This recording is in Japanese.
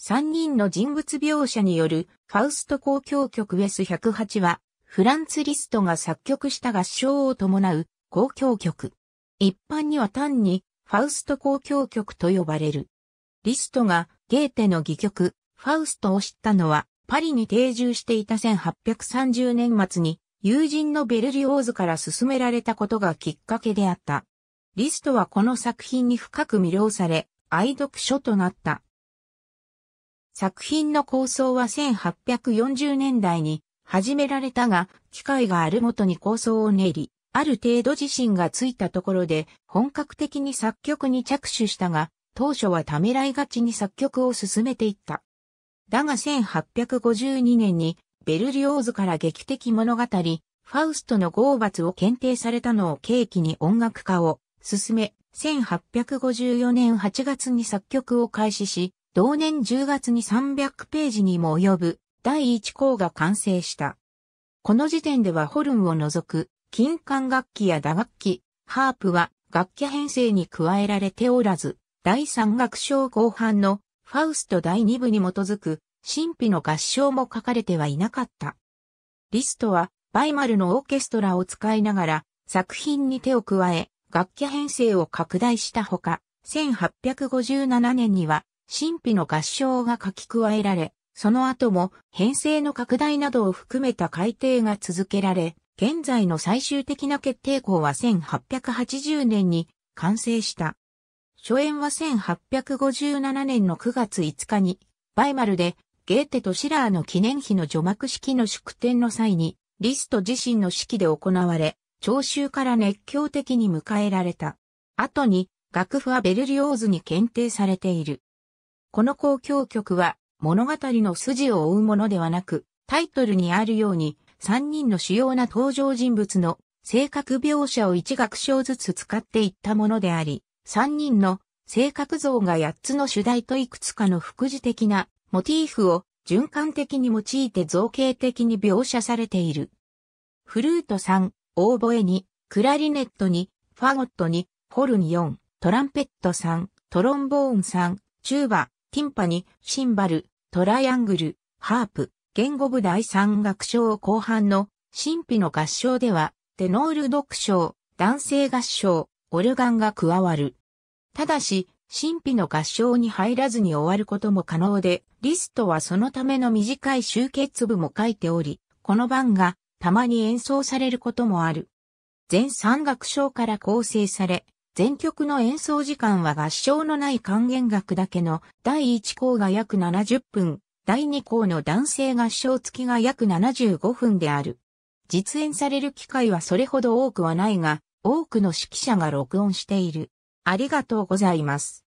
三人の人物描写によるファウスト交響曲 S108 は、フランツ・リストが作曲した合唱を伴う交響曲。一般には単にファウスト交響曲と呼ばれる。リストがゲーテの戯曲、ファウストを知ったのは、パリに定住していた1830年末に、友人のベルリオーズから勧められたことがきっかけであった。リストはこの作品に深く魅了され、愛読書となった。作品の構想は1840年代に始められたが、機会があるごとに構想を練り、ある程度自身がついたところで本格的に作曲に着手したが、当初はためらいがちに作曲を進めていった。だが1852年にベルリオーズから劇的物語、ファウストの号罰を検定されたのを契機に音楽化を進め、1854年8月に作曲を開始し、同年10月に300ページにも及ぶ第1項が完成した。この時点ではホルンを除く金管楽器や打楽器、ハープは楽器編成に加えられておらず、第3楽章後半のファウスト第2部に基づく神秘の合唱も書かれてはいなかった。リストはバイマルのオーケストラを使いながら作品に手を加え楽器編成を拡大したほか、1857年には神秘の合唱が書き加えられ、その後も編成の拡大などを含めた改定が続けられ、現在の最終的な決定校は1880年に完成した。初演は1857年の9月5日に、バイマルでゲーテとシラーの記念碑の除幕式の祝典の際に、リスト自身の式で行われ、聴衆から熱狂的に迎えられた。後に、楽譜はベルリオーズに検定されている。この公共曲は物語の筋を追うものではなく、タイトルにあるように、3人の主要な登場人物の性格描写を1楽章ずつ使っていったものであり、3人の性格像が8つの主題といくつかの副次的なモチーフを循環的に用いて造形的に描写されている。フルート3、オーボエ2、クラリネット2、ファゴット2、ホルン4、トランペット3、トロンボーン3、チューバ、ティンパニ、シンバル、トライアングル、ハープ、言語部第三楽章後半の神秘の合唱では、テノール独唱、男性合唱、オルガンが加わる。ただし、神秘の合唱に入らずに終わることも可能で、リストはそのための短い集結部も書いており、この番がたまに演奏されることもある。全三楽章から構成され、全曲の演奏時間は合唱のない管弦楽だけの第1項が約70分、第2項の男性合唱付きが約75分である。実演される機会はそれほど多くはないが、多くの指揮者が録音している。ありがとうございます。